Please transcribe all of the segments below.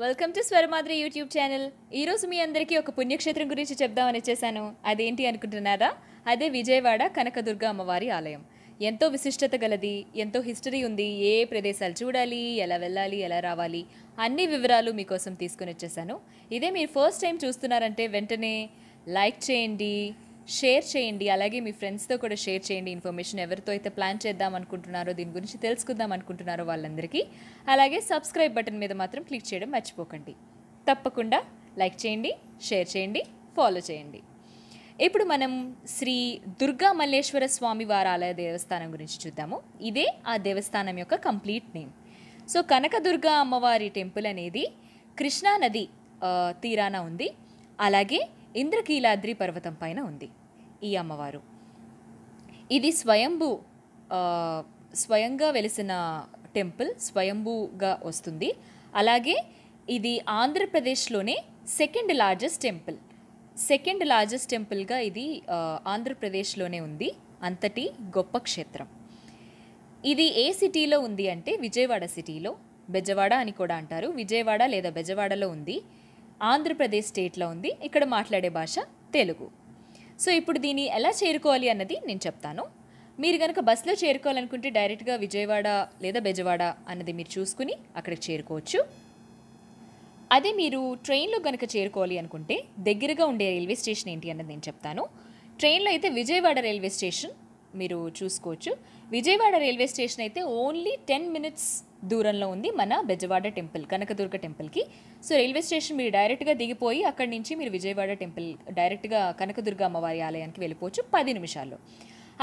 welcome to Swaramadri YouTube channel ఈరోజు మీ అందరికీ ఒక పుణ్యక్షేత్రం గురించి చెప్దామని వచ్చేసాను అదేంటి అనుకుంటున్నారా అదే విజయవాడ కనకదుర్గ అమ్మవారి ఆలయం ఎంతో విశిష్టత గలది ఎంతో హిస్టరీ ఉంది ఏ ప్రదేశాలు చూడాలి ఎలా వెళ్ళాలి ఎలా రావాలి అన్ని వివరాలు మీకోసం తీసుకుని వచ్చేసాను ఇదే మీరు ఫస్ట్ టైం చూస్తున్నారంటే వెంటనే లైక్ చేయండి షేర్ చేయండి అలాగే మీ ఫ్రెండ్స్తో కూడా షేర్ చేయండి ఇన్ఫర్మేషన్ ఎవరితో అయితే ప్లాన్ చేద్దాం అనుకుంటున్నారో దీని గురించి తెలుసుకుందాం అనుకుంటున్నారో వాళ్ళందరికీ అలాగే సబ్స్క్రైబ్ బటన్ మీద మాత్రం క్లిక్ చేయడం మర్చిపోకండి తప్పకుండా లైక్ చేయండి షేర్ చేయండి ఫాలో చేయండి ఇప్పుడు మనం శ్రీ దుర్గా మల్లేశ్వర స్వామి వారాలయ దేవస్థానం గురించి చూద్దాము ఇదే ఆ దేవస్థానం యొక్క కంప్లీట్ నేమ్ సో కనకదుర్గ అమ్మవారి టెంపుల్ అనేది కృష్ణానది తీరాన ఉంది అలాగే ఇంద్రకీలాద్రి పర్వతం పైన ఉంది ఈ అమ్మవారు ఇది స్వయంభు స్వయంగా వెలిసిన టెంపుల్ స్వయంభూగా వస్తుంది అలాగే ఇది ఆంధ్రప్రదేశ్లోనే second largest temple second largest టెంపుల్గా ఇది ఆంధ్రప్రదేశ్లోనే ఉంది అంతటి గొప్ప క్షేత్రం ఇది ఏ సిటీలో ఉంది అంటే విజయవాడ సిటీలో బెజవాడ అని కూడా అంటారు విజయవాడ లేదా బెజవాడలో ఉంది ఆంధ్రప్రదేశ్ స్టేట్లో ఉంది ఇక్కడ మాట్లాడే భాష తెలుగు సో ఇప్పుడు దీన్ని ఎలా చేరుకోవాలి అన్నది నేను చెప్తాను మీరు కనుక బస్సులో చేరుకోవాలనుకుంటే డైరెక్ట్గా విజయవాడ లేదా బెజవాడ అన్నది మీరు చూసుకుని అక్కడికి చేరుకోవచ్చు అదే మీరు ట్రైన్లో కనుక చేరుకోవాలి అనుకుంటే దగ్గరగా ఉండే రైల్వే స్టేషన్ ఏంటి అన్నది నేను చెప్తాను ట్రైన్లో అయితే విజయవాడ రైల్వే స్టేషన్ మీరు చూసుకోవచ్చు విజయవాడ రైల్వే స్టేషన్ అయితే ఓన్లీ టెన్ మినిట్స్ దూరంలో ఉంది మన బెజవాడ టెంపుల్ కనకదుర్గ టెంపుల్కి సో రైల్వే స్టేషన్ మీరు డైరెక్ట్గా దిగిపోయి అక్కడి నుంచి మీరు విజయవాడ టెంపుల్ డైరెక్ట్గా కనకదుర్గ అమ్మవారి ఆలయానికి వెళ్ళిపోవచ్చు పది నిమిషాల్లో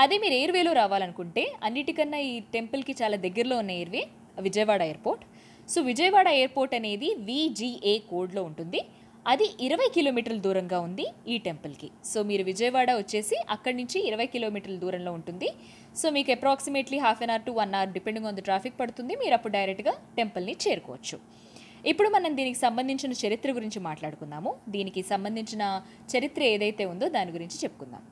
అదే మీరు ఎయిర్వేలో రావాలనుకుంటే అన్నిటికన్నా ఈ టెంపుల్కి చాలా దగ్గరలో ఉన్న airway Vijayawada airport so Vijayawada airport అనేది విజిఏ కోడ్లో ఉంటుంది అది ఇరవై కిలోమీటర్ల దూరంగా ఉంది ఈ టెంపుల్కి సో మీరు విజయవాడ వచ్చేసి అక్కడి నుంచి ఇరవై కిలోమీటర్ల దూరంలో ఉంటుంది సో మీకు approximately half an hour to one hour depending on the traffic పడుతుంది మీరు అప్పుడు డైరెక్ట్గా టెంపుల్ని చేరుకోవచ్చు ఇప్పుడు మనం దీనికి సంబంధించిన చరిత్ర గురించి మాట్లాడుకుందాము దీనికి సంబంధించిన చరిత్ర ఏదైతే ఉందో దాని గురించి చెప్పుకుందాం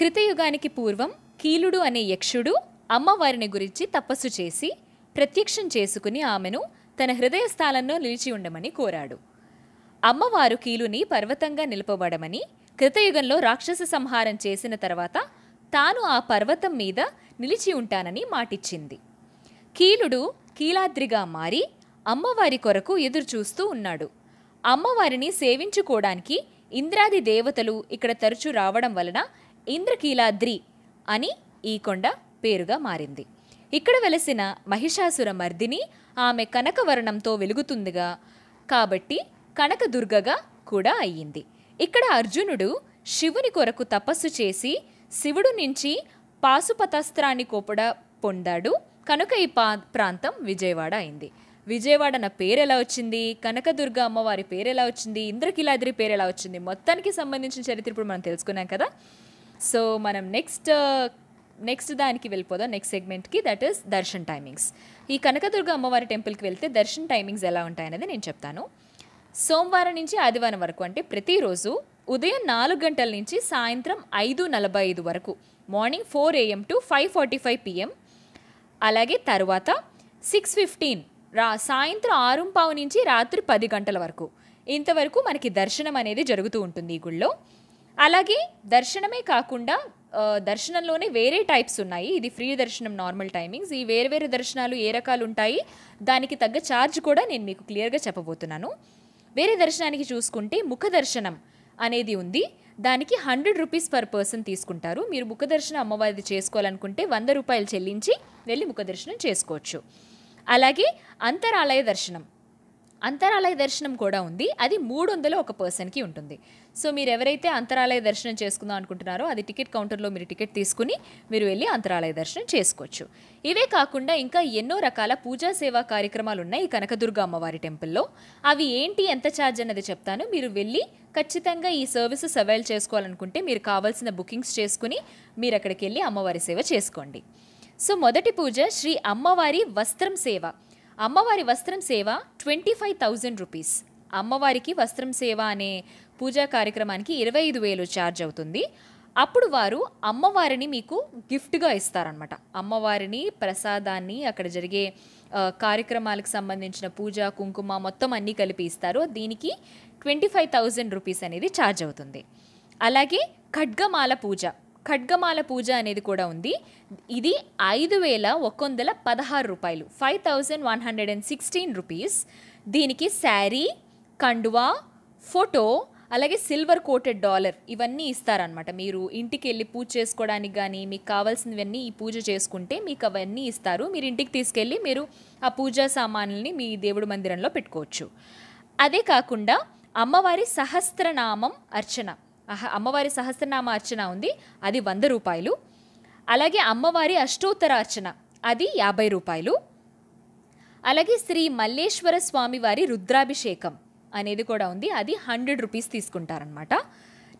కృతయుగానికి పూర్వం కీలుడు అనే యక్షుడు అమ్మవారిని గురించి తపస్సు చేసి ప్రత్యక్షం చేసుకుని ఆమెను తన హృదయ స్థానంలో నిలిచి ఉండమని కోరాడు అమ్మవారు కీలుని పర్వతంగా నిలపబడమని కృతయుగంలో రాక్షస సంహారం చేసిన తర్వాత తాను ఆ పర్వతం మీద నిలిచి ఉంటానని మాటిచ్చింది కీలుడు కీలాద్రిగా మారి అమ్మవారి కొరకు ఎదురుచూస్తూ ఉన్నాడు అమ్మవారిని సేవించుకోవడానికి ఇంద్రాది దేవతలు ఇక్కడ తరచూ రావడం వలన ఇంద్రకీలాద్రి అని ఈ కొండ పేరుగా మారింది ఇక్కడ వెలసిన మహిషాసుర మర్దిని ఆమె కనకవర్ణంతో వెలుగుతుందిగా కాబట్టి కనకదుర్గగా కూడా అయ్యింది ఇక్కడ అర్జునుడు శివుని కొరకు తపస్సు చేసి శివుడు నుంచి పాశుపతాస్త్రాన్ని కోపడ పొందాడు కనుక ఈ ప్రాంతం విజయవాడ అయింది విజయవాడ నా పేరు ఎలా వచ్చింది కనకదుర్గ అమ్మవారి పేరు ఎలా వచ్చింది ఇంద్రకిలాద్రి పేరు ఎలా వచ్చింది మొత్తానికి సంబంధించిన చరిత్ర ఇప్పుడు మనం తెలుసుకున్నాం కదా సో మనం నెక్స్ట్ నెక్స్ట్ దానికి వెళ్ళిపోదాం నెక్స్ట్ సెగ్మెంట్కి దట్ ఈస్ దర్శన్ టైమింగ్స్ ఈ కనకదుర్గ అమ్మవారి టెంపుల్కి వెళ్తే దర్శన్ టైమింగ్స్ ఎలా ఉంటాయనేది నేను చెప్తాను సోమవారం నుంచి ఆదివారం వరకు అంటే ప్రతిరోజు ఉదయం నాలుగు గంటల నుంచి సాయంత్రం ఐదు నలభై ఐదు వరకు morning four AM to five forty five PM అలాగే తర్వాత సిక్స్ ఫిఫ్టీన్ రా సాయంత్రం ఆరు పావు నుంచి రాత్రి పది గంటల వరకు ఇంతవరకు మనకి దర్శనం అనేది జరుగుతూ ఉంటుంది ఈ గుళ్ళో అలాగే దర్శనమే కాకుండా దర్శనంలోనే వేరే టైప్స్ ఉన్నాయి ఇది ఫ్రీ దర్శనం నార్మల్ టైమింగ్స్ ఈ వేరే వేరే దర్శనాలు ఏ రకాలు ఉంటాయి దానికి తగ్గ ఛార్జ్ కూడా నేను మీకు క్లియర్గా చెప్పబోతున్నాను వేరే దర్శనానికి చూసుకుంటే ముఖ దర్శనం అనేది ఉంది దానికి హండ్రెడ్ రూపీస్ పర్ పర్సన్ తీసుకుంటారు మీరు ముఖ దర్శనం అమ్మవారిది చేసుకోవాలనుకుంటే వంద రూపాయలు చెల్లించి వెళ్ళి ముఖ దర్శనం చేసుకోవచ్చు అలాగే అంతరాలయ దర్శనం అంతరాలయ దర్శనం కూడా ఉంది అది మూడు వందలు ఒక పర్సన్కి ఉంటుంది సో మీరు ఎవరైతే అంతరాలయ దర్శనం చేసుకుందాం అనుకుంటున్నారో అది టికెట్ కౌంటర్లో మీరు టికెట్ తీసుకుని మీరు వెళ్ళి అంతరాలయ దర్శనం చేసుకోవచ్చు ఇవే కాకుండా ఇంకా ఎన్నో రకాల పూజా సేవా కార్యక్రమాలు ఉన్నాయి కనకదుర్గ అమ్మవారి టెంపుల్లో అవి ఏంటి ఎంత ఛార్జ్ అన్నది చెప్తాను మీరు వెళ్ళి ఖచ్చితంగా ఈ సర్వీసెస్ అవైల్ చేసుకోవాలనుకుంటే మీరు కావాల్సిన బుకింగ్స్ చేసుకుని మీరు అక్కడికి వెళ్ళి అమ్మవారి సేవ చేసుకోండి సో మొదటి పూజ శ్రీ అమ్మవారి వస్త్రం సేవ అమ్మవారి వస్త్రం సేవ ట్వంటీ ఫైవ్ థౌజండ్ రూపీస్ అమ్మవారికి వస్త్రం సేవ అనే పూజా కార్యక్రమానికి ఇరవై ఐదు వేలు ఛార్జ్ అవుతుంది అప్పుడు వారు అమ్మవారిని మీకు గిఫ్ట్గా ఇస్తారనమాట అమ్మవారిని ప్రసాదాన్ని అక్కడ జరిగే కార్యక్రమాలకు సంబంధించిన పూజ కుంకుమ మొత్తం అన్నీ కలిపి ఇస్తారు దీనికి ట్వంటీ ఫైవ్ థౌజండ్ రూపీస్ అనేది ఛార్జ్ అవుతుంది అలాగే ఖడ్గమాల పూజ ఖడ్గమాల పూజ అనేది కూడా ఉంది ఇది ఐదు వేల ఒక వందల పదహారు రూపాయలు five thousand one hundred and sixteen rupees దీనికి శారీ కండువా ఫోటో అలాగే సిల్వర్ కోటెడ్ డాలర్ ఇవన్నీ ఇస్తారనమాట మీరు ఇంటికి వెళ్ళి పూజ చేసుకోవడానికి కానీ మీకు కావాల్సినవన్నీ ఈ పూజ చేసుకుంటే మీకు అవన్నీ ఇస్తారు మీరు ఇంటికి తీసుకెళ్ళి మీరు ఆ పూజా సామాన్లని మీ దేవుడు మందిరంలో పెట్టుకోవచ్చు అదే కాకుండా అమ్మవారి సహస్రనామం అర్చన అమ్మవారి సహస్రనామ అర్చన ఉంది అది వంద రూపాయలు అలాగే అమ్మవారి అష్టోత్తర అర్చన అది యాభై రూపాయలు అలాగే శ్రీ మల్లేశ్వర స్వామి వారి రుద్రాభిషేకం అనేది కూడా ఉంది అది హండ్రెడ్ రూపీస్ తీసుకుంటారనమాట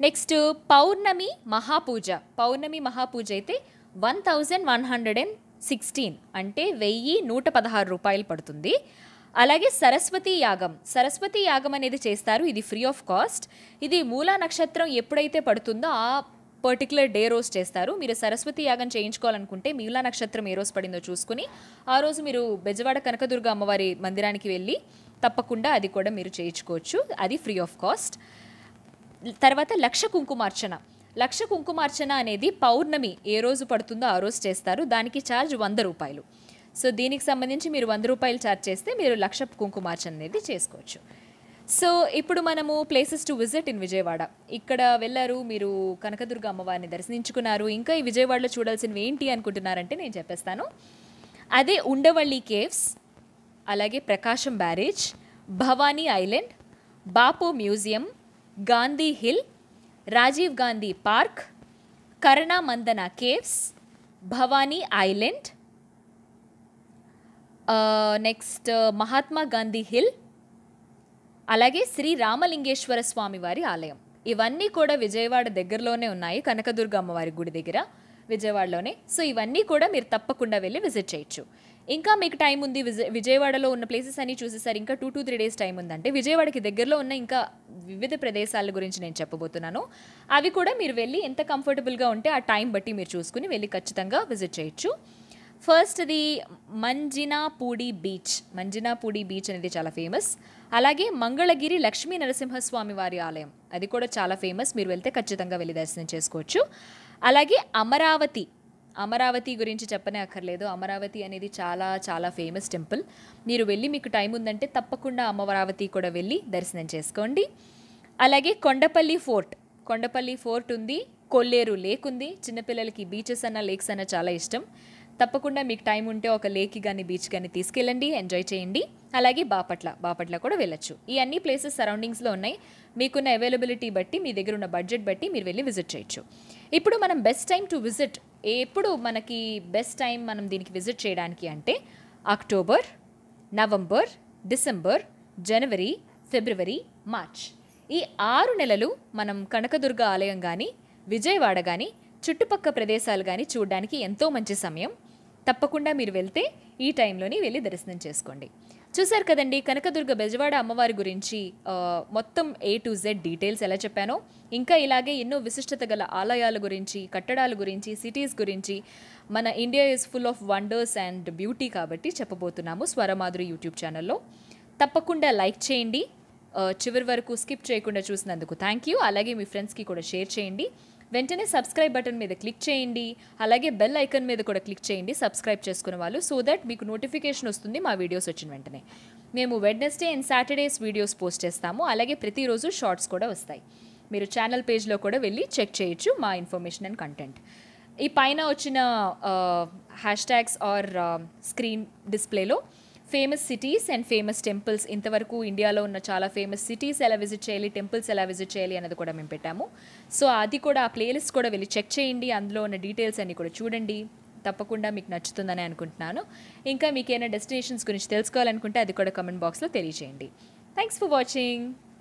నెక్స్ట్ పౌర్ణమి మహాపూజ పౌర్ణమి మహాపూజ అయితే one thousand one hundred and sixteen అంటే వెయ్యి నూట పదహారు రూపాయలు పడుతుంది అలాగే సరస్వతి యాగం సరస్వతి యాగం అనేది చేస్తారు ఇది ఫ్రీ ఆఫ్ కాస్ట్ ఇది మూలా నక్షత్రం ఎప్పుడైతే పడుతుందో ఆ పర్టికులర్ డే రోజు చేస్తారు మీరు సరస్వతి యాగం చేయించుకోవాలనుకుంటే మిగులా నక్షత్రం ఏ రోజు పడిందో చూసుకుని ఆ రోజు మీరు బెజవాడ కనకదుర్గ అమ్మవారి మందిరానికి వెళ్ళి తప్పకుండా అది కూడా మీరు చేయించుకోవచ్చు అది ఫ్రీ ఆఫ్ కాస్ట్ తర్వాత లక్ష కుంకుమార్చన లక్ష కుంకుమార్చన అనేది పౌర్ణమి ఏ రోజు పడుతుందో ఆ రోజు చేస్తారు దానికి ఛార్జ్ వంద రూపాయలు సో దీనికి సంబంధించి మీరు వంద రూపాయలు ఛార్జ్ చేస్తే మీరు లక్ష కుంకుమార్చన అనేది చేసుకోవచ్చు సో ఇప్పుడు మనము places to visit in Vijayawada ఇక్కడ వెళ్ళారు మీరు కనకదుర్గ అమ్మవారిని దర్శించుకున్నారు ఇంకా ఈ విజయవాడలో చూడాల్సినవి ఏంటి అనుకుంటున్నారంటే నేను చెప్పేస్తాను అదే ఉండవల్లి కేవ్స్ అలాగే Prakasam barrage Bhavani island Bapu museum Gandhi hill Rajiv Gandhi park కరణామందన caves Bhavani island next Mahatma Gandhi hill అలాగే శ్రీ రామలింగేశ్వర స్వామి వారి ఆలయం ఇవన్నీ కూడా విజయవాడ దగ్గరలోనే ఉన్నాయి కనకదుర్గ అమ్మవారి గుడి దగ్గర విజయవాడలోనే సో ఇవన్నీ కూడా మీరు తప్పకుండా వెళ్ళి విజిట్ చేయొచ్చు ఇంకా మీకు టైం ఉంది విజయవాడలో ఉన్న ప్లేసెస్ అన్ని చూసేసారు ఇంకా two two three days time ఉందంటే విజయవాడకి దగ్గరలో ఉన్న ఇంకా వివిధ ప్రదేశాల గురించి నేను చెప్పబోతున్నాను అవి కూడా మీరు వెళ్ళి ఎంత కంఫర్టబుల్గా ఉంటే ఆ టైం బట్టి మీరు చూసుకుని వెళ్ళి ఖచ్చితంగా విజిట్ చేయొచ్చు ఫస్ట్ది మంజినాపూడి బీచ్ మంజినాపూడి బీచ్ అనేది చాలా ఫేమస్ అలాగే మంగళగిరి లక్ష్మీ నరసింహస్వామి వారి ఆలయం అది కూడా చాలా ఫేమస్ మీరు వెళ్తే ఖచ్చితంగా వెళ్ళి దర్శనం చేసుకోవచ్చు అలాగే అమరావతి అమరావతి గురించి చెప్పనే అక్కర్లేదు అమరావతి అనేది చాలా చాలా ఫేమస్ టెంపుల్ మీరు వెళ్ళి మీకు టైం ఉందంటే తప్పకుండా అమరావతి కూడా వెళ్ళి దర్శనం చేసుకోండి అలాగే కొండపల్లి ఫోర్ట్ కొండపల్లి ఫోర్ట్ ఉంది కొల్లేరు లేక్ ఉంది చిన్నపిల్లలకి బీచెస్ అన్న లేక్స్ అన్న చాలా ఇష్టం తప్పకుండా మీకు టైం ఉంటే ఒక లేక్ కానీ బీచ్ కానీ తీసుకెళ్ళండి ఎంజాయ్ చేయండి అలాగే బాపట్ల బాపట్ల కూడా వెళ్ళొచ్చు ఈ అన్ని ప్లేసెస్ సరౌండింగ్స్లో ఉన్నాయి మీకున్న అవైలబిలిటీ బట్టి మీ దగ్గర ఉన్న బడ్జెట్ బట్టి మీరు వెళ్ళి విజిట్ చేయొచ్చు ఇప్పుడు మనం బెస్ట్ టైం టు విజిట్ ఎప్పుడు మనకి బెస్ట్ టైం మనం దీనికి విజిట్ చేయడానికి అంటే అక్టోబర్ నవంబర్ డిసెంబర్ జనవరి ఫిబ్రవరి మార్చ్ ఈ ఆరు నెలలు మనం కనకదుర్గ ఆలయం కానీ విజయవాడ కానీ చుట్టుపక్క ప్రదేశాలు కానీ చూడడానికి ఎంతో మంచి సమయం తప్పకుండా మీరు వెళ్తే ఈ టైంలోని వెళ్ళి దర్శనం చేసుకోండి చూశారు కదండి కనకదుర్గ బెజవాడ అమ్మవారి గురించి మొత్తం ఏ టు జెడ్ డీటెయిల్స్ ఎలా చెప్పానో ఇంకా ఇలాగే ఎన్నో విశిష్టత గల ఆలయాల గురించి కట్టడాల గురించి సిటీస్ గురించి మన India is full of wonders and beauty కాబట్టి చెప్పబోతున్నాము స్వరమాధురి యూట్యూబ్ ఛానల్లో తప్పకుండా లైక్ చేయండి చివరి వరకు స్కిప్ చేయకుండా చూసినందుకు థ్యాంక్ యూ అలాగే మీ ఫ్రెండ్స్కి కూడా షేర్ చేయండి వెంటనే సబ్స్క్రైబ్ బటన్ మీద క్లిక్ చేయండి అలాగే బెల్ ఐకన్ మీద కూడా క్లిక్ చేయండి సబ్స్క్రైబ్ చేసుకున్న వాళ్ళు సో దట్ మీకు నోటిఫికేషన్ వస్తుంది మా వీడియోస్ వచ్చిన వెంటనే మేము Wednesday and Saturdays videos post చేస్తాము అలాగే ప్రతిరోజు షార్ట్స్ కూడా వస్తాయి మీరు ఛానల్ పేజ్లో కూడా వెళ్ళి చెక్ చేయొచ్చు మా ఇన్ఫర్మేషన్ అండ్ కంటెంట్ ఈ పైన వచ్చిన హ్యాష్ ట్యాగ్స్ ఆర్ స్క్రీన్ డిస్ప్లేలో famous cities and famous temples ఇంతవరకు ఇండియాలో ఉన్న చాలా ఫేమస్ సిటీస్ ఎలా విజిట్ చేయాలి టెంపుల్స్ ఎలా విజిట్ చేయాలి అన్నది కూడా మేము పెట్టాము సో అది కూడా ఆ ప్లేలిస్ట్ కూడా వెళ్ళి చెక్ చేయండి అందులో ఉన్న డీటెయిల్స్ అన్నీ కూడా చూడండి తప్పకుండా మీకు నచ్చుతుందని అనుకుంటున్నాను ఇంకా ఏమైనా డెస్టినేషన్స్ గురించి తెలుసుకోవాలనుకుంటే అది కూడా కమెంట్ బాక్స్లో తెలియజేయండి థ్యాంక్స్ ఫర్ వాచింగ్